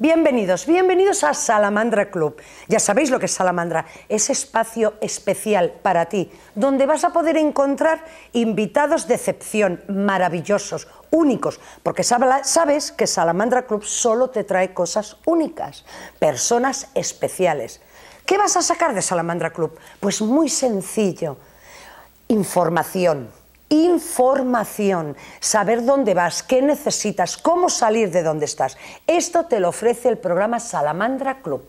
Bienvenidos, bienvenidos a Salamandra Club. Ya sabéis lo que es Salamandra, es espacio especial para ti, donde vas a poder encontrar invitados de excepción, maravillosos, únicos, porque sabes que Salamandra Club solo te trae cosas únicas, personas especiales. ¿Qué vas a sacar de Salamandra Club? Pues muy sencillo, información información, saber dónde vas, qué necesitas, cómo salir de dónde estás. Esto te lo ofrece el programa Salamandra Club.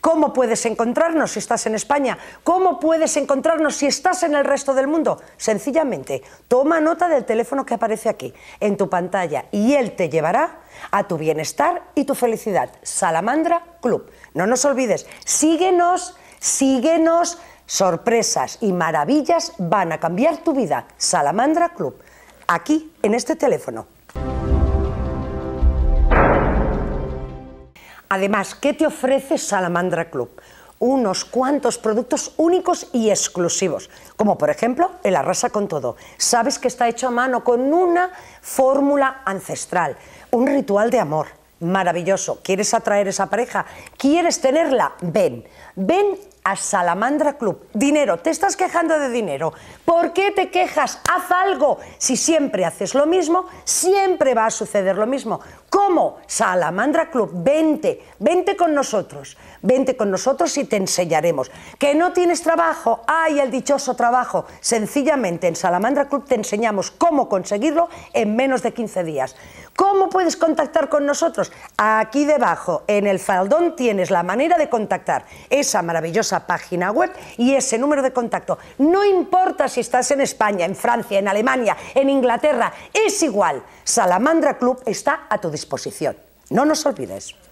¿Cómo puedes encontrarnos si estás en España? ¿Cómo puedes encontrarnos si estás en el resto del mundo? Sencillamente, toma nota del teléfono que aparece aquí, en tu pantalla, y él te llevará a tu bienestar y tu felicidad. Salamandra Club. No nos olvides, síguenos, síguenos, Sorpresas y maravillas van a cambiar tu vida. Salamandra Club, aquí en este teléfono. Además, ¿qué te ofrece Salamandra Club? unos cuantos productos únicos y exclusivos, como por ejemplo el arrasa con todo. Sabes que está hecho a mano con una fórmula ancestral, un ritual de amor, maravilloso. ¿Quieres atraer esa pareja? ¿Quieres tenerla? Ven, ven a Salamandra Club. Dinero, te estás quejando de dinero. ¿Por qué te quejas? Haz algo. Si siempre haces lo mismo, siempre va a suceder lo mismo. ¿Cómo? Salamandra Club, vente, vente con nosotros, vente con nosotros y te enseñaremos. ¿Que no tienes trabajo? ¡Ay, el dichoso trabajo! Sencillamente en Salamandra Club te enseñamos cómo conseguirlo en menos de 15 días. ¿Cómo puedes contactar con nosotros? Aquí debajo, en el faldón, tienes la manera de contactar esa maravillosa página web y ese número de contacto. No importa si estás en España, en Francia, en Alemania, en Inglaterra, es igual. Salamandra Club está a tu disposición no nos olvides.